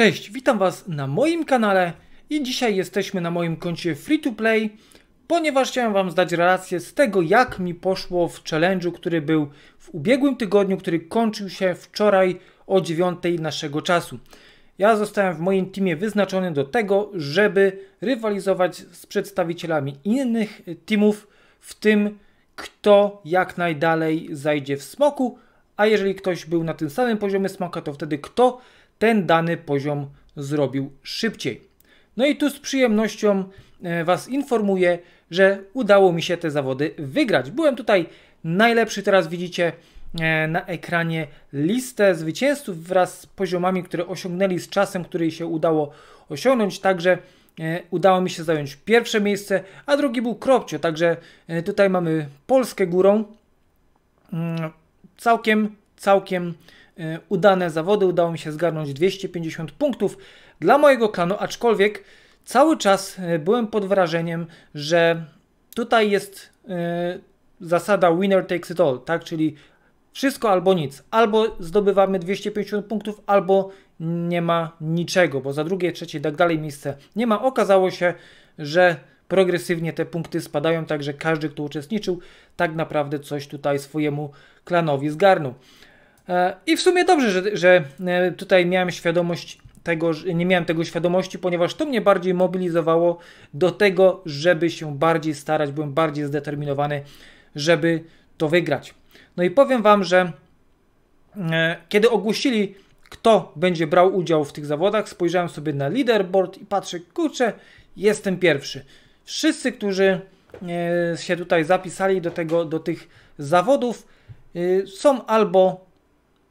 Cześć, witam Was na moim kanale i dzisiaj jesteśmy na moim koncie Free to Play, ponieważ chciałem Wam zdać relację z tego, jak mi poszło w challenge'u, który był w ubiegłym tygodniu, który kończył się wczoraj o 9 naszego czasu. Ja zostałem w moim teamie wyznaczony do tego, żeby rywalizować z przedstawicielami innych teamów, w tym kto jak najdalej zajdzie w smoku, a jeżeli ktoś był na tym samym poziomie smoka, to wtedy kto ten dany poziom zrobił szybciej. No i tu z przyjemnością e, Was informuję, że udało mi się te zawody wygrać. Byłem tutaj najlepszy, teraz widzicie e, na ekranie listę zwycięzców wraz z poziomami, które osiągnęli, z czasem, który się udało osiągnąć. Także e, udało mi się zająć pierwsze miejsce, a drugi był Kropcio. Także tutaj mamy Polskę górą. Mm, całkiem, całkiem E, udane zawody. Udało mi się zgarnąć 250 punktów dla mojego klanu, aczkolwiek cały czas e, byłem pod wrażeniem, że tutaj jest e, zasada winner takes it all, tak? Czyli wszystko albo nic. Albo zdobywamy 250 punktów, albo nie ma niczego, bo za drugie, trzecie i tak dalej miejsce nie ma. Okazało się, że progresywnie te punkty spadają, także każdy, kto uczestniczył, tak naprawdę coś tutaj swojemu klanowi zgarnął. E, I w sumie dobrze, że, że e, tutaj miałem świadomość tego, nie miałem tego świadomości, ponieważ to mnie bardziej mobilizowało do tego, żeby się bardziej starać, byłem bardziej zdeterminowany, żeby to wygrać. No i powiem Wam, że e, kiedy ogłosili, kto będzie brał udział w tych zawodach, spojrzałem sobie na leaderboard i patrzę, kurczę, jestem pierwszy. Wszyscy, którzy się tutaj zapisali do, tego, do tych zawodów, są albo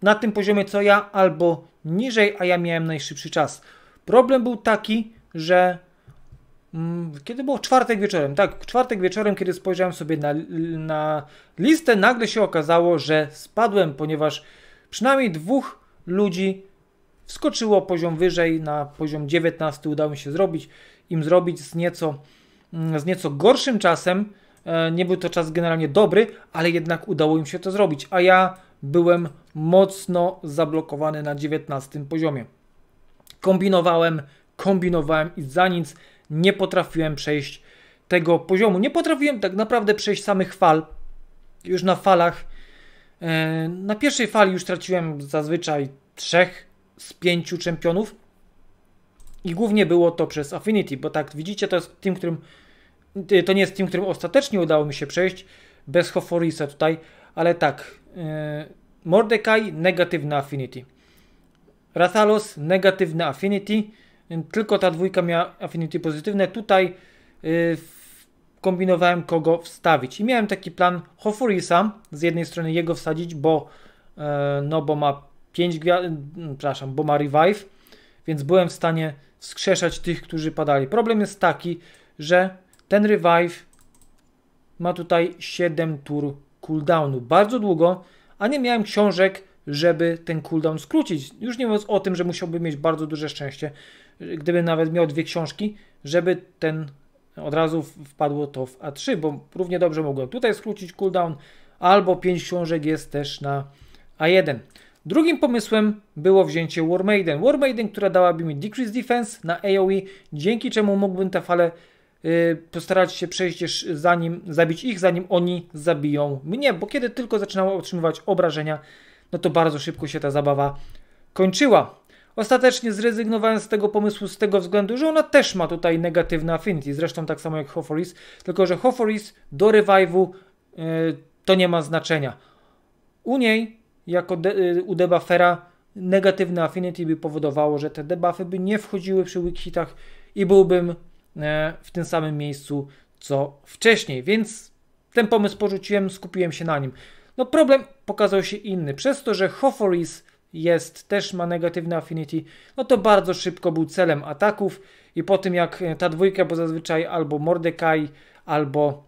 na tym poziomie co ja albo niżej, a ja miałem najszybszy czas. Problem był taki, że mm, kiedy było czwartek wieczorem, tak, czwartek wieczorem, kiedy spojrzałem sobie na, na listę, nagle się okazało, że spadłem, ponieważ przynajmniej dwóch ludzi wskoczyło poziom wyżej, na poziom 19 udało mi się zrobić, im zrobić z nieco, mm, z nieco gorszym czasem, e, nie był to czas generalnie dobry, ale jednak udało im się to zrobić, a ja byłem mocno zablokowany na 19 poziomie. Kombinowałem, kombinowałem i za nic nie potrafiłem przejść tego poziomu. Nie potrafiłem tak naprawdę przejść samych fal. Już na falach, e, na pierwszej fali już traciłem zazwyczaj trzech z pięciu czempionów. I głównie było to przez Affinity, bo tak widzicie, to jest tym, którym to nie jest tym, którym ostatecznie udało mi się przejść bez Hoforisa tutaj, ale tak. E, Mordecai negatywna affinity. Rathalos negatywna affinity. Tylko ta dwójka miała affinity pozytywne. Tutaj e, kombinowałem kogo wstawić. I miałem taki plan Hofurisa, z jednej strony jego wsadzić, bo e, no bo ma 5 gwiazd, mm, przepraszam, bo ma revive, więc byłem w stanie wskrzeszać tych, którzy padali. Problem jest taki, że ten revive ma tutaj 7 tur cooldownu bardzo długo, a nie miałem książek, żeby ten cooldown skrócić. Już nie mówiąc o tym, że musiałbym mieć bardzo duże szczęście, gdyby nawet miał dwie książki, żeby ten od razu wpadło to w A3, bo równie dobrze mogłem tutaj skrócić cooldown, albo 5 książek jest też na A1. Drugim pomysłem było wzięcie War Maiden. War Maiden, która dałaby mi Decrease Defense na AoE, dzięki czemu mógłbym tę falę Y, postarać się przejść zanim, zabić ich, zanim oni zabiją mnie, bo kiedy tylko zaczynała otrzymywać obrażenia, no to bardzo szybko się ta zabawa kończyła. Ostatecznie zrezygnowałem z tego pomysłu z tego względu, że ona też ma tutaj negatywne affinity, zresztą tak samo jak Hoforis, tylko że Hoforis do revive'u yy, to nie ma znaczenia. U niej, jako de, yy, u debuffera, negatywne affinity by powodowało, że te debuffy by nie wchodziły przy weak hitach i byłbym E, w tym samym miejscu co wcześniej, więc ten pomysł porzuciłem, skupiłem się na nim. No problem pokazał się inny. Przez to, że Hoforis jest, też ma negatywne affinity, no to bardzo szybko był celem ataków i po tym jak e, ta dwójka, bo zazwyczaj albo Mordecai, albo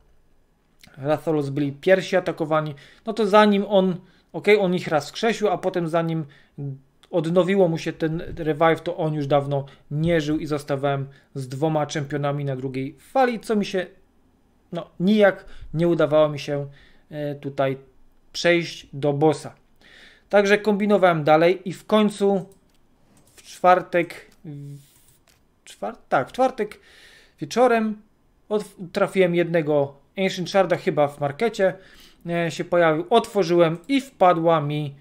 Rathalos byli pierwsi atakowani, no to zanim on, ok, on ich raz wskrzesił, a potem zanim odnowiło mu się ten revive, to on już dawno nie żył i zostawałem z dwoma czempionami na drugiej fali, co mi się no, nijak nie udawało mi się e, tutaj przejść do bossa. Także kombinowałem dalej i w końcu w czwartek, tak, w czwartek wieczorem trafiłem jednego Ancient Sharda chyba w markecie e, się pojawił, otworzyłem i wpadła mi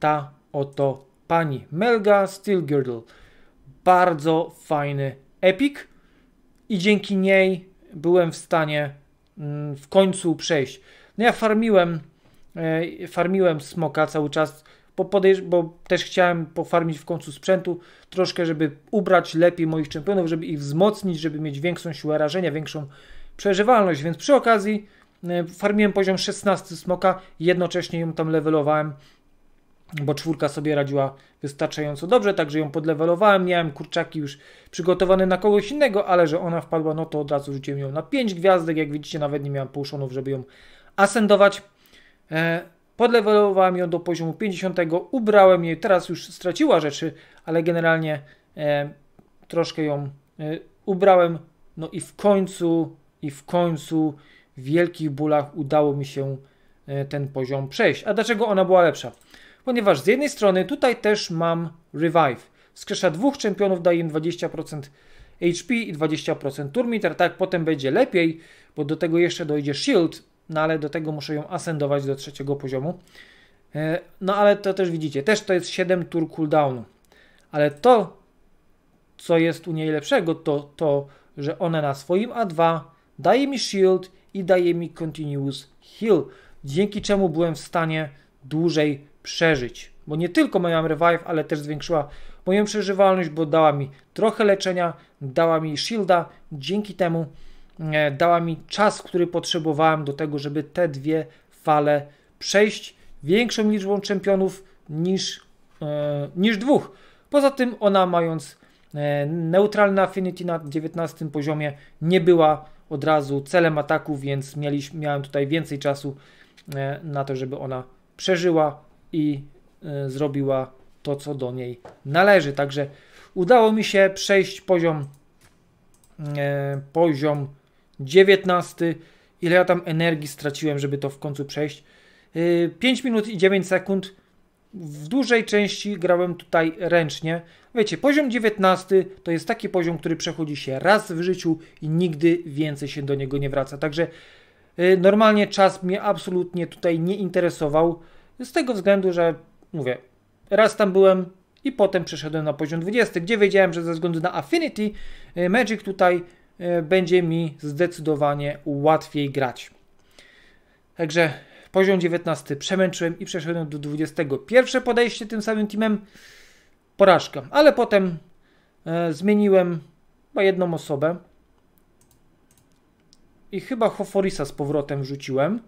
ta oto pani Melga Steelgirdle. Bardzo fajny epik i dzięki niej byłem w stanie mm, w końcu przejść. No ja farmiłem, e, farmiłem smoka cały czas, bo, podejrz- bo też chciałem pofarmić w końcu sprzętu troszkę, żeby ubrać lepiej moich czempionów, żeby ich wzmocnić, żeby mieć większą siłę rażenia, większą przeżywalność, więc przy okazji e, farmiłem poziom 16 smoka, jednocześnie ją tam levelowałem bo czwórka sobie radziła wystarczająco dobrze, także ją podlewelowałem, miałem kurczaki już przygotowane na kogoś innego, ale że ona wpadła, no to od razu rzuciłem ją na 5 gwiazdek, jak widzicie nawet nie miałem półszonów, żeby ją asendować. E, podlewelowałem ją do poziomu 50, ubrałem jej, teraz już straciła rzeczy, ale generalnie e, troszkę ją e, ubrałem, no i w końcu, i w końcu w wielkich bólach udało mi się ten poziom przejść. A dlaczego ona była lepsza? ponieważ z jednej strony tutaj też mam Revive. Skrzesza dwóch czempionów, daje im 20% HP i 20% Turmitar. Tak, potem będzie lepiej, bo do tego jeszcze dojdzie Shield, no ale do tego muszę ją ascendować do trzeciego poziomu. E, no ale to też widzicie, też to jest 7 tur cooldownu. Ale to, co jest u niej lepszego, to to, że ona na swoim A2 daje mi Shield i daje mi Continuous Heal, dzięki czemu byłem w stanie dłużej przeżyć. Bo nie tylko miałam revive, ale też zwiększyła moją przeżywalność, bo dała mi trochę leczenia, dała mi shielda, dzięki temu e, dała mi czas, który potrzebowałem do tego, żeby te dwie fale przejść większą liczbą czempionów niż, e, niż dwóch. Poza tym ona mając e, neutralne affinity na 19 poziomie nie była od razu celem ataku, więc mieliśmy, miałem tutaj więcej czasu e, na to, żeby ona przeżyła i e, zrobiła to, co do niej należy. Także udało mi się przejść poziom, e, poziom 19. Ile ja tam energii straciłem, żeby to w końcu przejść? 5 e, minut i 9 sekund. W dużej części grałem tutaj ręcznie. Wiecie, poziom 19 to jest taki poziom, który przechodzi się raz w życiu i nigdy więcej się do niego nie wraca. Także Normalnie czas mnie absolutnie tutaj nie interesował. Z tego względu, że mówię, raz tam byłem i potem przeszedłem na poziom 20, gdzie wiedziałem, że ze względu na Affinity e, Magic tutaj e, będzie mi zdecydowanie łatwiej grać. Także poziom 19 przemęczyłem i przeszedłem do 20. Pierwsze podejście tym samym teamem porażka, ale potem e, zmieniłem chyba jedną osobę i chyba Hoforisa z powrotem wrzuciłem.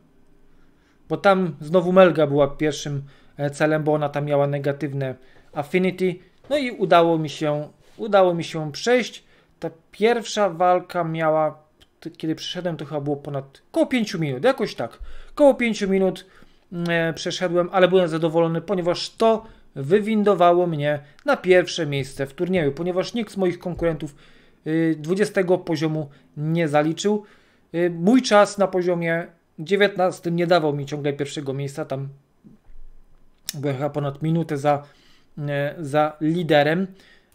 Bo tam znowu Melga była pierwszym e, celem, bo ona tam miała negatywne affinity. No i udało mi się, udało mi się przejść. Ta pierwsza walka miała, kiedy przeszedłem, to chyba było ponad około 5 minut, jakoś tak. Koło 5 minut mm, e, przeszedłem, ale byłem zadowolony, ponieważ to wywindowało mnie na pierwsze miejsce w turnieju, ponieważ nikt z moich konkurentów y, 20 poziomu nie zaliczył. Y, mój czas na poziomie 19 nie dawał mi ciągle pierwszego miejsca, tam byłem chyba ponad minutę za, e, za liderem,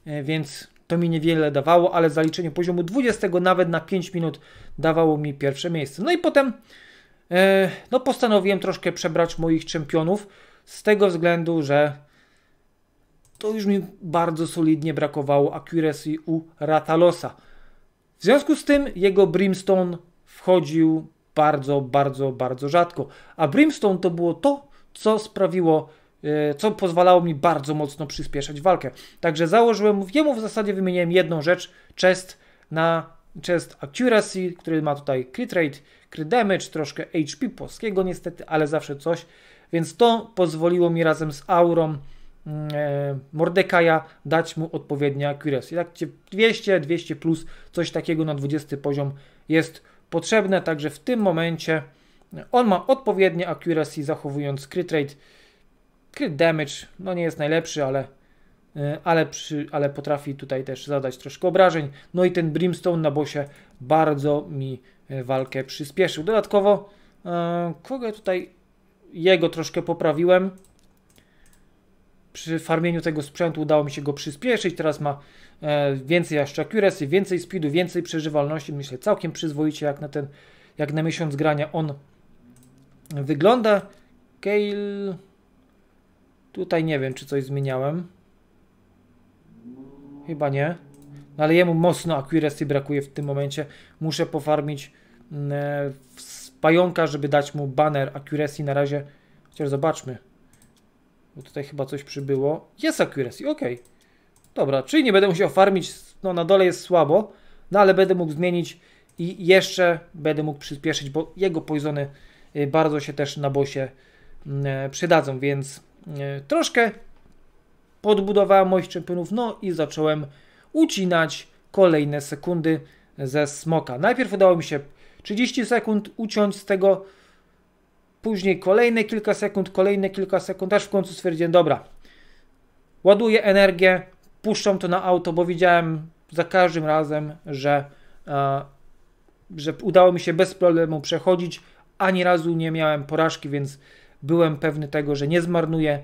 e, więc to mi niewiele dawało, ale zaliczenie poziomu 20 nawet na 5 minut dawało mi pierwsze miejsce. No i potem e, no postanowiłem troszkę przebrać moich czempionów z tego względu, że to już mi bardzo solidnie brakowało accuracy u Ratalosa. W związku z tym jego Brimstone wchodził bardzo, bardzo, bardzo rzadko. A Brimstone to było to, co sprawiło, e, co pozwalało mi bardzo mocno przyspieszać walkę. Także założyłem, jemu w zasadzie wymieniłem jedną rzecz, chest na chest accuracy, który ma tutaj crit rate, crit damage, troszkę HP polskiego niestety, ale zawsze coś. Więc to pozwoliło mi razem z aurą mm, e, Mordekaja dać mu odpowiednią accuracy. Tak 200, 200 plus, coś takiego na 20 poziom jest potrzebne, także w tym momencie on ma odpowiednie accuracy, zachowując crit rate. Crit damage, no nie jest najlepszy, ale, e, ale, przy, ale potrafi tutaj też zadać troszkę obrażeń. No i ten Brimstone na bosie bardzo mi e, walkę przyspieszył. Dodatkowo, e, kogo tutaj jego troszkę poprawiłem, przy farmieniu tego sprzętu udało mi się go przyspieszyć. Teraz ma e, więcej accuracy, więcej speedu, więcej przeżywalności. Myślę całkiem przyzwoicie jak na ten, jak na miesiąc grania on wygląda. Kale... Tutaj nie wiem, czy coś zmieniałem. Chyba nie. No ale jemu mocno accuracy brakuje w tym momencie. Muszę pofarmić mm, e, pająka, żeby dać mu banner accuracy na razie. Chociaż zobaczmy. Bo tutaj chyba coś przybyło. Jest accuracy, ok. Dobra, czyli nie będę musiał farmić, no na dole jest słabo, no ale będę mógł zmienić i jeszcze będę mógł przyspieszyć, bo jego poizony y, bardzo się też na bosie mm, e, przydadzą, więc y, troszkę podbudowałem moich czempionów, no i zacząłem ucinać kolejne sekundy ze smoka. Najpierw udało mi się 30 sekund uciąć z tego Później kolejne kilka sekund, kolejne kilka sekund, aż w końcu stwierdziłem, dobra, ładuję energię, puszczam to na auto, bo widziałem za każdym razem, że, e, że udało mi się bez problemu przechodzić. Ani razu nie miałem porażki, więc byłem pewny tego, że nie zmarnuję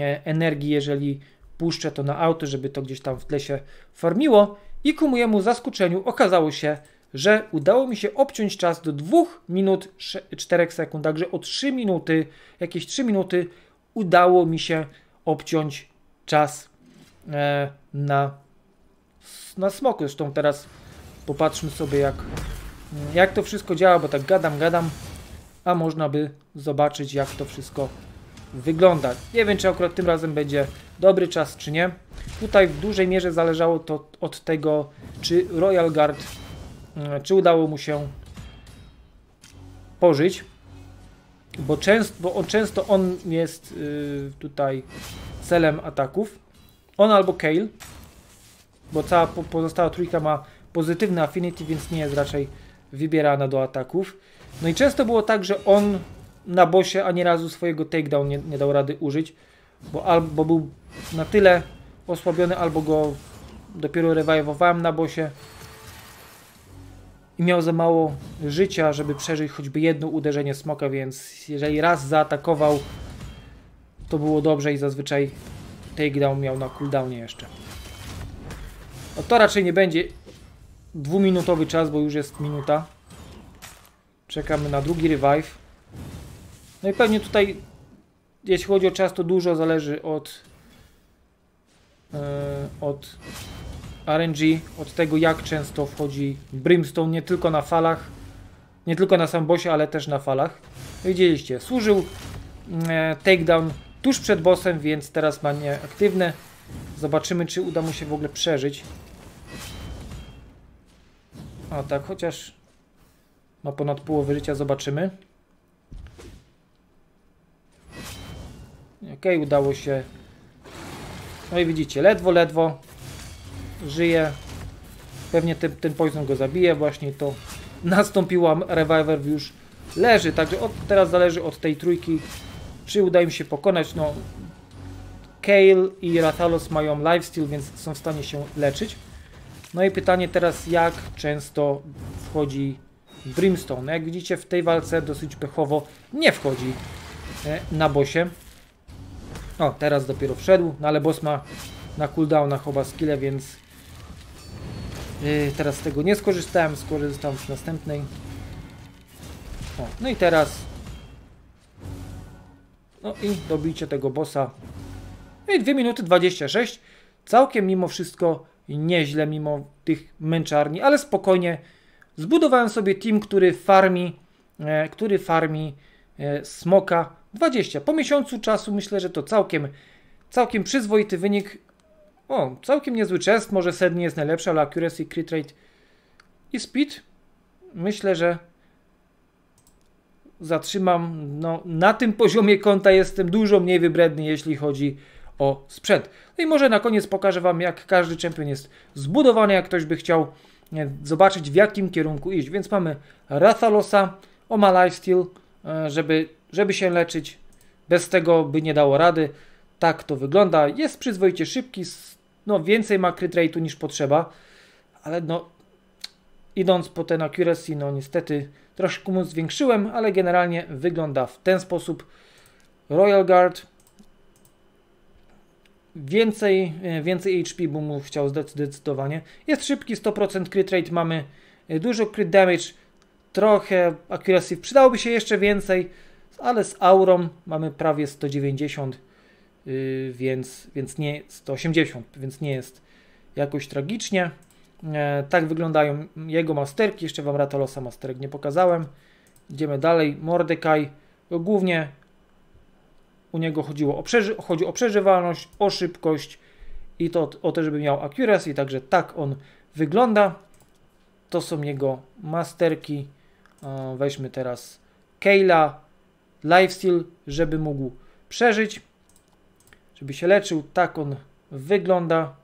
e, energii, jeżeli puszczę to na auto, żeby to gdzieś tam w tle się farmiło. I ku mojemu zaskoczeniu okazało się, że udało mi się obciąć czas do 2 minut 4 sekund, także o 3 minuty, jakieś 3 minuty udało mi się obciąć czas e, na, na smoku. Zresztą teraz popatrzmy sobie jak, jak to wszystko działa, bo tak gadam, gadam, a można by zobaczyć jak to wszystko wygląda. Nie wiem czy akurat tym razem będzie dobry czas czy nie. Tutaj w dużej mierze zależało to od tego, czy Royal Guard Mm, czy udało mu się pożyć, bo, często, bo on, często on jest y, tutaj celem ataków. On albo Kale, bo cała po, pozostała trójka ma pozytywny affinity, więc nie jest raczej wybierana do ataków. No i często było tak, że on na bosie ani razu swojego takedown nie, nie dał rady użyć, bo albo był na tyle osłabiony, albo go dopiero rewajwowałem na bosie, i miał za mało życia, żeby przeżyć choćby jedno uderzenie smoka, więc jeżeli raz zaatakował, to było dobrze i zazwyczaj takedown miał na cooldownie jeszcze. No to raczej nie będzie dwuminutowy czas, bo już jest minuta. Czekamy na drugi revive. No i pewnie tutaj, jeśli chodzi o czas, to dużo zależy od, yy, od RNG, od tego jak często wchodzi Brimstone nie tylko na falach, nie tylko na sam bosie, ale też na falach. Widzieliście, służył mm, e, takedown tuż przed bossem, więc teraz ma nieaktywne. Zobaczymy, czy uda mu się w ogóle przeżyć. O tak, chociaż ma ponad połowę życia, zobaczymy. Okay udało się. No i widzicie, ledwo, ledwo żyje. Pewnie ten, ten poison go zabije właśnie, to nastąpiła reviver już leży. Także od, teraz zależy od tej trójki, czy uda im się pokonać. No, Kale i Rathalos mają lifesteal, więc są w stanie się leczyć. No i pytanie teraz, jak często wchodzi Brimstone. No, jak widzicie w tej walce dosyć pechowo nie wchodzi e, na bosie. O, teraz dopiero wszedł, no ale boss ma na cooldownach oba skille, więc Y, teraz z tego nie skorzystałem, skorzystam w następnej. O, no i teraz... No i dobijcie tego bossa. No I 2 minuty 26. Całkiem mimo wszystko nieźle, mimo tych męczarni, ale spokojnie. Zbudowałem sobie team, który farmi, e, który farmi e, smoka 20. Po miesiącu czasu myślę, że to całkiem, całkiem przyzwoity wynik o, całkiem niezły chest, może set nie jest najlepszy, ale accuracy, crit rate i speed. Myślę, że zatrzymam. No, na tym poziomie konta jestem dużo mniej wybredny, jeśli chodzi o sprzęt. No i może na koniec pokażę Wam, jak każdy champion jest zbudowany, jak ktoś by chciał zobaczyć, w jakim kierunku iść. Więc mamy Rathalosa, Oma Lifesteal, e, żeby, żeby się leczyć. Bez tego by nie dało rady. Tak to wygląda. Jest przyzwoicie szybki, no, więcej ma crit rate'u niż potrzeba, ale no, idąc po ten accuracy, no niestety troszkę mu zwiększyłem, ale generalnie wygląda w ten sposób. Royal Guard. Więcej, e, więcej HP bo mu chciał zdecydowanie. Jest szybki, 100% crit rate mamy, e, dużo crit damage, trochę accuracy. Przydałoby się jeszcze więcej, ale z aurą mamy prawie 190 Y, więc, więc nie 180, więc nie jest jakoś tragicznie. E, tak wyglądają jego masterki. Jeszcze Wam Ratalosa masterek nie pokazałem. Idziemy dalej. Mordekaj. Głównie u niego chodziło o, przeży chodzi o przeżywalność, o szybkość i to o to, żeby miał accuracy. Także tak on wygląda. To są jego masterki. weźmy teraz Kayla lifestyle, żeby mógł przeżyć żeby się leczył. Tak on wygląda.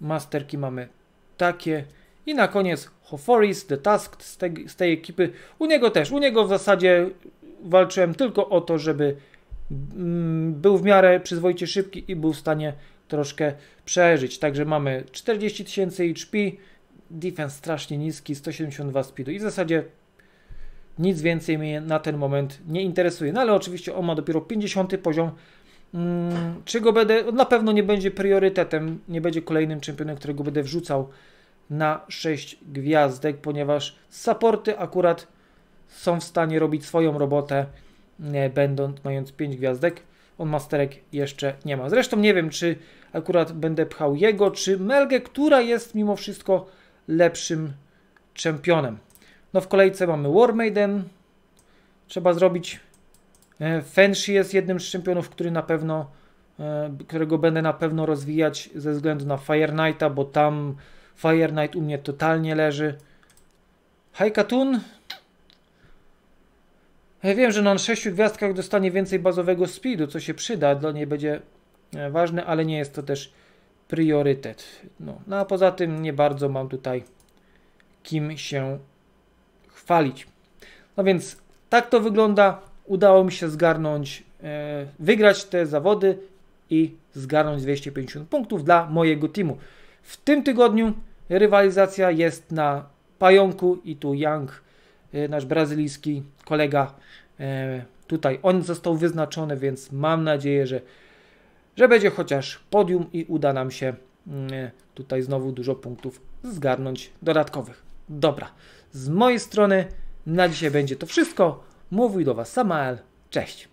Masterki mamy takie. I na koniec Hoforis, The Task z, z tej ekipy. U niego też, u niego w zasadzie walczyłem tylko o to, żeby mm, był w miarę przyzwoicie szybki i był w stanie troszkę przeżyć. Także mamy 40 tysięcy HP, defense strasznie niski, 172 speedu i w zasadzie nic więcej mnie na ten moment nie interesuje. No ale oczywiście on ma dopiero 50 poziom, Mm, czy go będę, na pewno nie będzie priorytetem, nie będzie kolejnym czempionem, którego będę wrzucał na 6 gwiazdek, ponieważ supporty akurat są w stanie robić swoją robotę, nie, będąc, mając 5 gwiazdek. On masterek jeszcze nie ma. Zresztą nie wiem, czy akurat będę pchał jego, czy Melgę, która jest mimo wszystko lepszym czempionem. No w kolejce mamy War Maiden. Trzeba zrobić E, Fenshi jest jednym z czempionów, który na pewno, e, którego będę na pewno rozwijać ze względu na Fire Knighta, bo tam Fire Knight u mnie totalnie leży. Haikatun. Ja wiem, że na 6 gwiazdkach dostanie więcej bazowego speedu, co się przyda, dla niej będzie e, ważne, ale nie jest to też priorytet. No, no a poza tym nie bardzo mam tutaj kim się chwalić. No więc tak to wygląda udało mi się zgarnąć, e, wygrać te zawody i zgarnąć 250 punktów dla mojego teamu. W tym tygodniu rywalizacja jest na pająku i tu Young, e, nasz brazylijski kolega, e, tutaj on został wyznaczony, więc mam nadzieję, że, że będzie chociaż podium i uda nam się mm, tutaj znowu dużo punktów zgarnąć dodatkowych. Dobra, z mojej strony na dzisiaj będzie to wszystko. Mówił do Was Samael. Cześć!